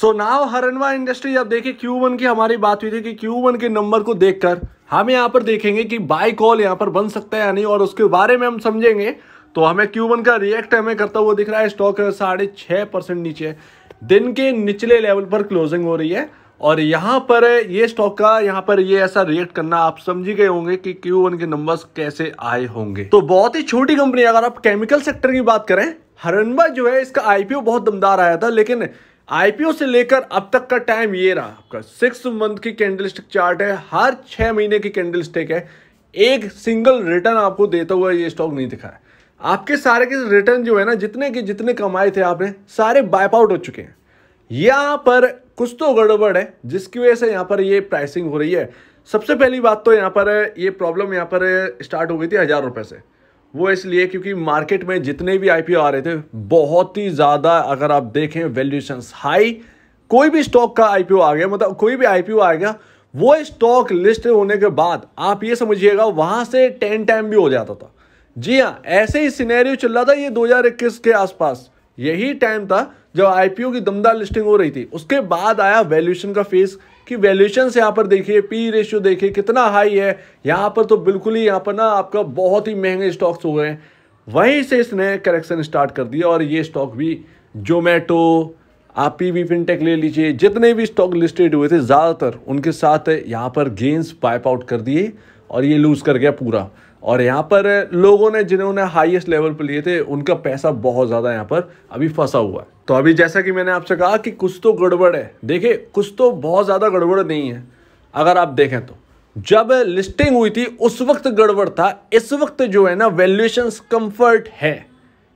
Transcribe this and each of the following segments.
सो नाव हरनवा industry आप देखिए Q one की हमारी बात हुई थी कि वन के नंबर को देखकर हम यहाँ पर देखेंगे कि बाय कॉल यहाँ पर बन सकता है या नहीं और उसके बारे में हम समझेंगे तो हमें क्यू वन का रिएक्ट हमें करता हुआ दिख रहा है स्टॉक साढ़े छः परसेंट नीचे दिन के निचले लेवल पर क्लोजिंग हो रही है और यहाँ पर ये स्टॉक का यहाँ पर ये ऐसा रिएक्ट करना आप समझ गए होंगे कि वन के नंबर कैसे आए होंगे तो बहुत ही छोटी कंपनी अगर आप केमिकल सेक्टर की बात करें हरनबा जो है इसका आईपीओ बहुत दमदार आया था लेकिन आईपीओ से लेकर अब तक का टाइम ये रहा आपका सिक्स मंथ की कैंडल स्टिक चार्ट है हर छः महीने की कैंडल स्टिक है एक सिंगल रिटर्न आपको देता हुआ ये स्टॉक नहीं दिखा है आपके सारे के रिटर्न जो है ना जितने के जितने कमाए थे आपने सारे बाइप आउट हो चुके हैं यहाँ पर कुछ तो गड़बड़ है जिसकी वजह से यहाँ पर ये प्राइसिंग हो रही है सबसे पहली बात तो यहाँ पर ये प्रॉब्लम यहाँ पर स्टार्ट हो गई थी हज़ार रुपये से वो इसलिए क्योंकि मार्केट में जितने भी आईपीओ आ रहे थे बहुत ही ज़्यादा अगर आप देखें वैल्यूशन हाई कोई भी स्टॉक का आईपीओ आ गया मतलब कोई भी आईपीओ आ गया वो स्टॉक लिस्ट होने के बाद आप ये समझिएगा वहाँ से टेन टाइम भी हो जाता था जी हाँ ऐसे ही सिनेरियो चल रहा था ये 2021 के आसपास यही टाइम था जब आईपीओ की दमदार लिस्टिंग हो रही थी उसके बाद आया वैल्यूएशन का फेस कि वैल्यूएशन यहाँ पर देखिए पी रेशियो e देखिए कितना हाई है यहाँ पर तो बिल्कुल ही यहाँ पर ना आपका बहुत ही महंगे स्टॉक्स हो गए वहीं से इसने करेक्शन स्टार्ट कर दिया और ये स्टॉक भी जोमेटो आप पी वी फिनटेक ले लीजिए जितने भी स्टॉक लिस्टेड हुए थे ज़्यादातर उनके साथ यहाँ पर गेंस पाइप आउट कर दिए और ये लूज़ कर गया पूरा और यहाँ पर लोगों ने जिन्होंने हाईएस्ट लेवल पर लिए थे उनका पैसा बहुत ज़्यादा यहाँ पर अभी फंसा हुआ है तो अभी जैसा कि मैंने आपसे कहा कि कुछ तो गड़बड़ है देखिए कुछ तो बहुत ज़्यादा गड़बड़ नहीं है अगर आप देखें तो जब लिस्टिंग हुई थी उस वक्त गड़बड़ था इस वक्त जो है ना वैल्यूएशन कंफर्ट है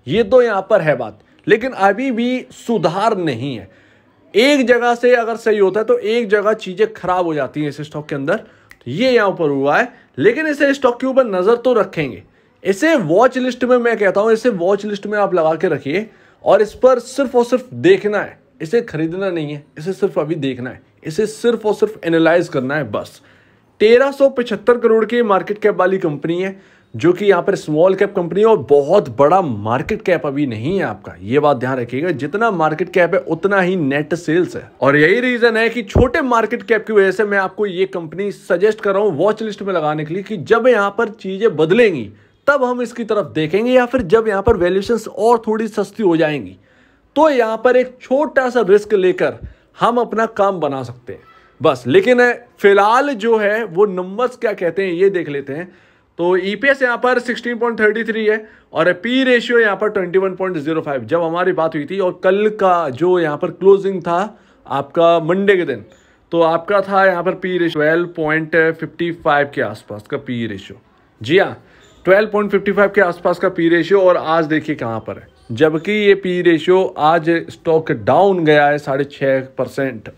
ये तो यहाँ पर है बात लेकिन अभी भी सुधार नहीं है एक जगह से अगर सही होता है तो एक जगह चीज़ें खराब हो जाती हैं इस स्टॉक के अंदर तो ये यहाँ ऊपर हुआ है लेकिन इसे स्टॉक के ऊपर नज़र तो रखेंगे इसे वॉच लिस्ट में मैं कहता हूँ इसे वॉच लिस्ट में आप लगा के रखिए और इस पर सिर्फ और सिर्फ देखना है इसे खरीदना नहीं है इसे सिर्फ अभी देखना है इसे सिर्फ और सिर्फ एनालाइज करना है बस तेरह करोड़ की मार्केट कैप वाली कंपनी है जो कि यहाँ पर स्मॉल कैप कंपनी है और बहुत बड़ा मार्केट कैप अभी नहीं है आपका ये बात ध्यान रखिएगा जितना मार्केट कैप है उतना ही नेट सेल्स है और यही रीजन है कि छोटे मार्केट कैप की वजह से मैं आपको ये कंपनी सजेस्ट कर रहा हूँ वॉच लिस्ट में लगाने के लिए कि जब यहाँ पर चीजें बदलेंगी तब हम इसकी तरफ देखेंगे या फिर जब यहाँ पर वैल्यूशन और थोड़ी सस्ती हो जाएंगी तो यहाँ पर एक छोटा सा रिस्क लेकर हम अपना काम बना सकते हैं बस लेकिन फिलहाल जो है वो नंबर्स क्या कहते हैं ये देख लेते हैं तो ईपीएस e यहाँ पर 16.33 है और पी रेशियो यहाँ पर 21.05 जब हमारी बात हुई थी और कल का जो यहाँ पर क्लोजिंग था आपका मंडे के दिन तो आपका था यहाँ पर पी रेशियो 12.55 के आसपास का पी रेशियो जी हाँ 12.55 के आसपास का पी रेशियो और आज देखिए कहाँ पर है जबकि ये पी रेशियो आज स्टॉक डाउन गया है साढ़े छः परसेंट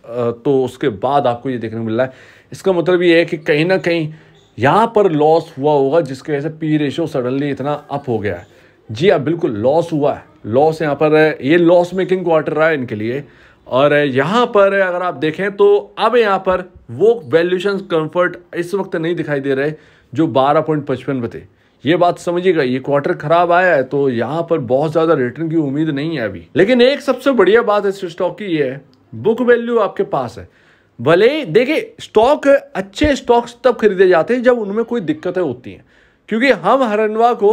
तो उसके बाद आपको ये देखने को मिल रहा है इसका मतलब ये है कि कहीं ना कहीं यहाँ पर लॉस हुआ होगा जिसकी वजह से पी रेशो सडनली इतना अप हो गया है जी हाँ बिल्कुल लॉस हुआ है लॉस यहाँ पर है ये लॉस मेकिंग क्वार्टर रहा है इनके लिए और यहाँ पर अगर आप देखें तो अब यहाँ पर वो वैल्यूशन कंफर्ट इस वक्त नहीं दिखाई दे रहे जो बारह पॉइंट पचपन बते थे ये बात समझिएगा ये क्वार्टर खराब आया है तो यहाँ पर बहुत ज़्यादा रिटर्न की उम्मीद नहीं है अभी लेकिन एक सबसे बढ़िया बात इस स्टॉक की ये है बुक वैल्यू आपके पास है भले ही देखिए स्टॉक अच्छे स्टॉक्स तब खरीदे जाते हैं जब उनमें कोई दिक्कतें होती हैं क्योंकि हम हरनवा को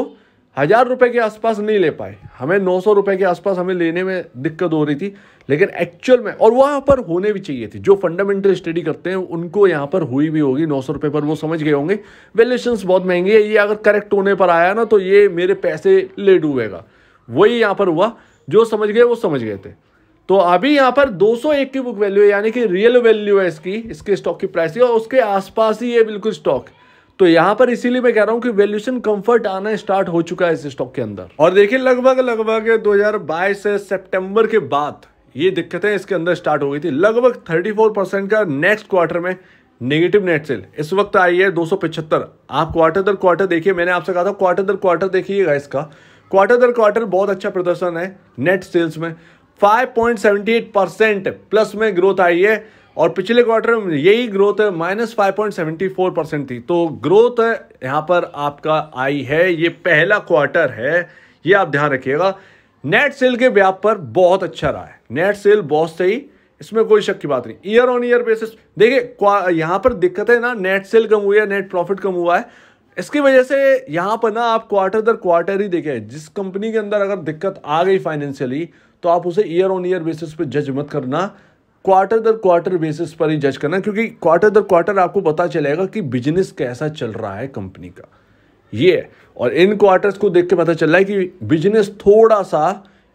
हज़ार रुपये के आसपास नहीं ले पाए हमें नौ सौ रुपये के आसपास हमें लेने में दिक्कत हो रही थी लेकिन एक्चुअल में और वहाँ पर होने भी चाहिए थी जो फंडामेंटल स्टडी करते हैं उनको यहाँ पर हुई भी होगी नौ सौ रुपये पर वो समझ गए होंगे वैल्यूशन बहुत महंगी है ये अगर करेक्ट होने पर आया ना तो ये मेरे पैसे ले डूबेगा वही यहाँ पर हुआ जो समझ गए वो समझ गए थे तो अभी यहाँ पर 201 की बुक वैल्यू है यानी कि रियल वैल्यू है इसकी इसके स्टॉक की प्राइस और उसके आसपास ही है बिल्कुल स्टॉक तो यहाँ पर इसीलिए मैं कह रहा हूँ कि वैल्यूशन कंफर्ट आना स्टार्ट हो चुका है इस स्टॉक के अंदर और देखिए लगभग लगभग 2022 से सितंबर के बाद ये दिक्कतें इसके अंदर स्टार्ट हो गई थी लगभग 34 परसेंट का नेक्स्ट क्वार्टर में नेगेटिव नेट सेल इस वक्त आई है दो आप क्वार्टर दर क्वार्टर देखिए मैंने आपसे कहा था क्वार्टर दर क्वार्टर देखिएगा इसका क्वार्टर दर क्वार्टर बहुत अच्छा प्रदर्शन है नेट सेल्स में 5.78 परसेंट प्लस में ग्रोथ आई है और पिछले क्वार्टर में यही growth minus five point seventy four percent थी तो ग्रोथ यहाँ पर आपका आई है ये पहला क्वार्टर है ये आप ध्यान रखिएगा नेट सेल के व्याप पर बहुत अच्छा रहा है नेट सेल बहुत सही इसमें कोई शक की बात नहीं ईयर ऑन ईयर बेसिस देखिए यहाँ पर दिक्कत है ना नेट सेल कम हुई है नेट प्रॉफिट कम हुआ है इसकी वजह से यहाँ पर ना आप क्वार्टर दर क्वार्टर ही देखें जिस कंपनी के अंदर अगर दिक्कत आ गई फाइनेंशियली तो आप उसे ईयर ऑन ईयर बेसिस पे जज मत करना क्वार्टर दर क्वार्टर बेसिस पर ही जज करना क्योंकि क्वार्टर दर क्वार्टर आपको पता चलेगा कि बिजनेस कैसा चल रहा है कंपनी का ये और इन क्वार्टर्स को देख के पता चल रहा है कि बिजनेस थोड़ा सा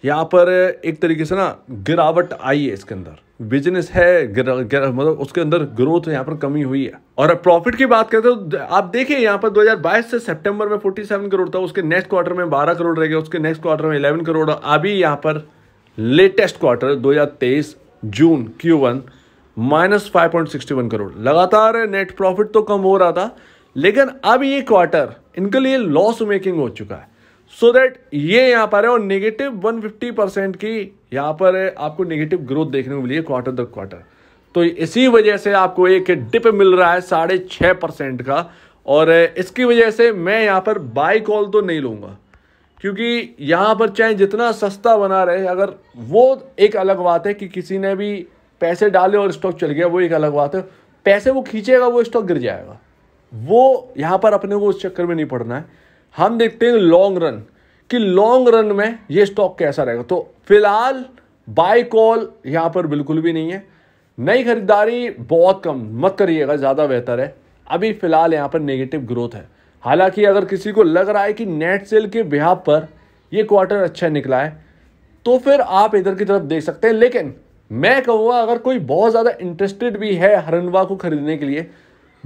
यहाँ पर एक तरीके से ना गिरावट आई है इसके अंदर बिजनेस है गिर, गिर, मतलब उसके अंदर ग्रोथ यहाँ पर कमी हुई है और अब प्रॉफिट की बात करते हो आप देखिए यहाँ पर 2022 से सितंबर में 47 करोड़ था उसके नेक्स्ट क्वार्टर में 12 करोड़ रह गया उसके नेक्स्ट क्वार्टर में 11 करोड़ अभी यहाँ पर latest quarter 2023 June Q one minus five point sixty one crore लगातार नेट प्रॉफिट तो कम हो रहा था लेकिन अब ये क्वार्टर इनके लिए लॉस मेकिंग हो चुका है सो so दैट ये यहाँ पर है और नेगेटिव वन फिफ्टी परसेंट की यहाँ पर आपको नेगेटिव ग्रोथ देखने को मिली है क्वार्टर द क्वार्टर तो इसी वजह से आपको एक डिप मिल रहा है साढ़े छः परसेंट का और इसकी वजह से मैं यहाँ पर बाई कॉल तो नहीं लूँगा क्योंकि यहाँ पर चाहे जितना सस्ता बना रहे अगर वो एक अलग बात है कि किसी ने भी पैसे डाले और स्टॉक चल गया वो एक अलग बात है पैसे वो खींचेगा वो स्टॉक गिर जाएगा वो यहाँ पर अपने को उस चक्कर में नहीं पड़ना है हम देखते हैं लॉन्ग रन कि लॉन्ग रन में ये स्टॉक कैसा रहेगा तो फिलहाल बाय कॉल यहाँ पर बिल्कुल भी नहीं है नई खरीदारी बहुत कम मत करिएगा ज़्यादा बेहतर है अभी फिलहाल यहाँ पर नेगेटिव ग्रोथ है हालांकि अगर किसी को लग रहा है कि नेट सेल के बिहाब पर यह क्वार्टर अच्छा निकला है तो फिर आप इधर की तरफ देख सकते हैं लेकिन मैं कहूँगा अगर कोई बहुत ज़्यादा इंटरेस्टेड भी है हरनवा को खरीदने के लिए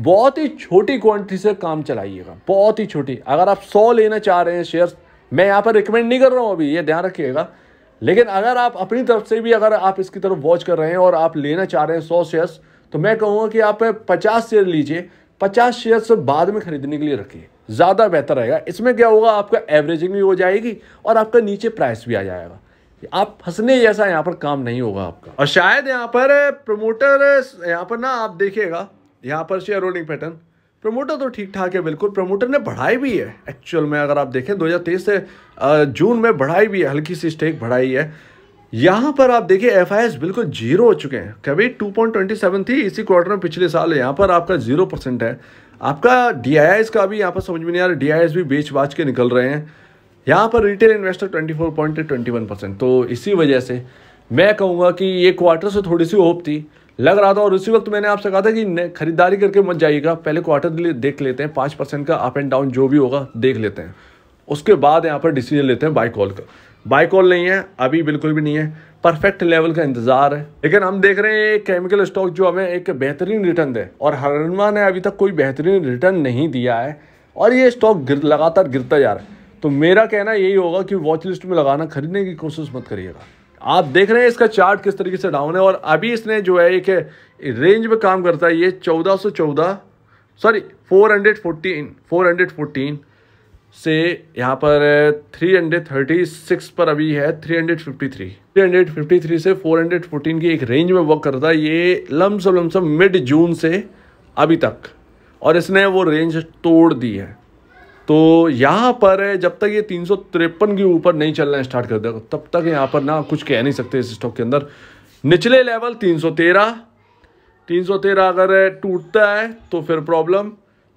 बहुत ही छोटी क्वांटिटी से काम चलाइएगा बहुत ही छोटी अगर आप सौ लेना चाह रहे हैं शेयर्स मैं यहाँ पर रिकमेंड नहीं कर रहा हूँ अभी ये ध्यान रखिएगा लेकिन अगर आप अपनी तरफ से भी अगर आप इसकी तरफ वॉच कर रहे हैं और आप लेना चाह रहे हैं सौ शेयर्स तो मैं कहूँगा कि आप पचास शेयर लीजिए पचास शेयर्स बाद में खरीदने के लिए रखिए ज़्यादा बेहतर रहेगा इसमें क्या होगा आपका एवरेजिंग भी हो जाएगी और आपका नीचे प्राइस भी आ जाएगा आप फंसने जैसा यहाँ पर काम नहीं होगा आपका और शायद यहाँ पर प्रमोटर यहाँ पर ना आप देखिएगा यहाँ पर शेयर होल्डिंग पैटर्न प्रमोटर तो ठीक ठाक है बिल्कुल प्रमोटर ने बढ़ाई भी है एक्चुअल में अगर आप देखें 2023 से जून में बढ़ाई भी है हल्की सी स्टेक बढ़ाई है यहाँ पर आप देखिए एफ बिल्कुल जीरो हो चुके हैं कभी 2.27 थी इसी क्वार्टर में पिछले साल यहाँ पर आपका जीरो परसेंट है आपका डी का भी यहाँ पर समझ में नहीं आ रहा डी भी बेच बाच के निकल रहे हैं यहाँ पर रिटेल इन्वेस्टर 24.21 परसेंट तो इसी वजह से मैं कहूँगा कि ये क्वार्टर से थोड़ी सी होप थी लग रहा था और उसी वक्त मैंने आपसे कहा था कि खरीदारी करके मत जाइएगा पहले क्वार्टर देख लेते हैं पाँच परसेंट का अप एंड डाउन जो भी होगा देख लेते हैं उसके बाद यहाँ पर डिसीजन लेते हैं बाई कॉल का बाई कॉल नहीं है अभी बिल्कुल भी नहीं है परफेक्ट लेवल का इंतजार है लेकिन हम देख रहे हैं केमिकल स्टॉक जो हमें एक बेहतरीन रिटर्न दे और हरनवा ने अभी तक कोई बेहतरीन रिटर्न नहीं दिया है और ये स्टॉक गिर, लगातार गिरता जा रहा है तो मेरा कहना यही होगा कि वॉच लिस्ट में लगाना खरीदने की कोशिश मत करिएगा आप देख रहे हैं इसका चार्ट किस तरीके से डाउन है और अभी इसने जो है एक रेंज में काम करता है ये चौदह सौ चौदह sorry four hundred fourteen four hundred fourteen से यहाँ पर 336 पर अभी है 353 353 से 414 की एक रेंज में वर्क करता है ये लमसम लमसम मिड जून से अभी तक और इसने वो रेंज तोड़ दी है तो यहाँ पर जब तक ये तीन के ऊपर नहीं चलना स्टार्ट कर देगा तब तक यहाँ पर ना कुछ कह नहीं सकते इस स्टॉक के अंदर निचले लेवल 313 313 अगर टूटता है तो फिर प्रॉब्लम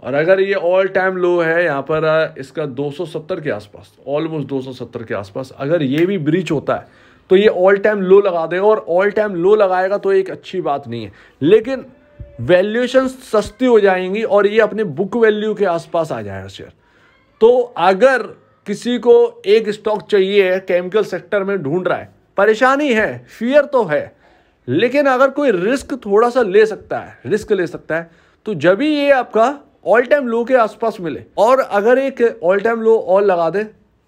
और अगर ये ऑल टाइम लो है यहाँ पर इसका 270 के आसपास ऑलमोस्ट 270 के आसपास अगर ये भी ब्रीच होता है तो ये ऑल टाइम लो लगा दे और ऑल टाइम लो लगाएगा तो एक अच्छी बात नहीं है लेकिन वैल्यूएशन सस्ती हो जाएंगी और ये अपने बुक वैल्यू के आसपास आ जाएगा शेयर तो अगर किसी को एक स्टॉक चाहिए केमिकल सेक्टर में ढूंढ रहा है परेशानी है फियर तो है लेकिन अगर कोई रिस्क थोड़ा सा ले सकता है रिस्क ले सकता है तो जब भी ये आपका ऑल टाइम लो के आसपास मिले और अगर एक ऑल टाइम लो और लगा दे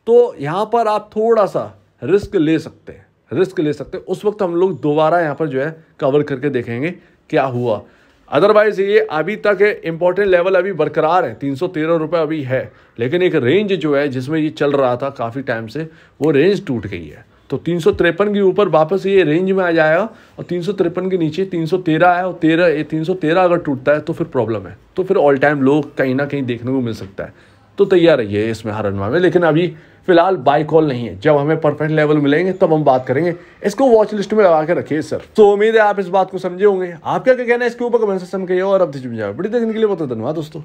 तो यहाँ पर आप थोड़ा सा रिस्क ले सकते हैं रिस्क ले सकते हैं उस वक्त हम लोग दोबारा यहाँ पर जो है कवर करके देखेंगे क्या हुआ अदरवाइज ये अभी तक इंपॉर्टेंट लेवल अभी बरकरार है तीन सौ तेरह रुपये अभी है लेकिन एक रेंज जो है जिसमें ये चल रहा था काफ़ी टाइम से वो रेंज टूट गई है तो तीन के ऊपर वापस ये रेंज में आ जाएगा और तीन के नीचे 313 है और तेरह तीन अगर टूटता है तो फिर प्रॉब्लम है तो फिर ऑल टाइम लो कहीं ना कहीं देखने को मिल सकता है तो तैयार रहिए इसमें हर अनुमान में लेकिन अभी फिलहाल बाई कॉल नहीं है जब हमें परफेक्ट लेवल मिलेंगे तब हम बात करेंगे इसको वॉच लिस्ट में लगा के रखिए सर तो उम्मीद है आप इस बात को समझे होंगे आपका क्या कहना है इसके ऊपर कमेंट सेक्शन में कहिए और अब देखने के लिए बहुत धन्यवाद दोस्तों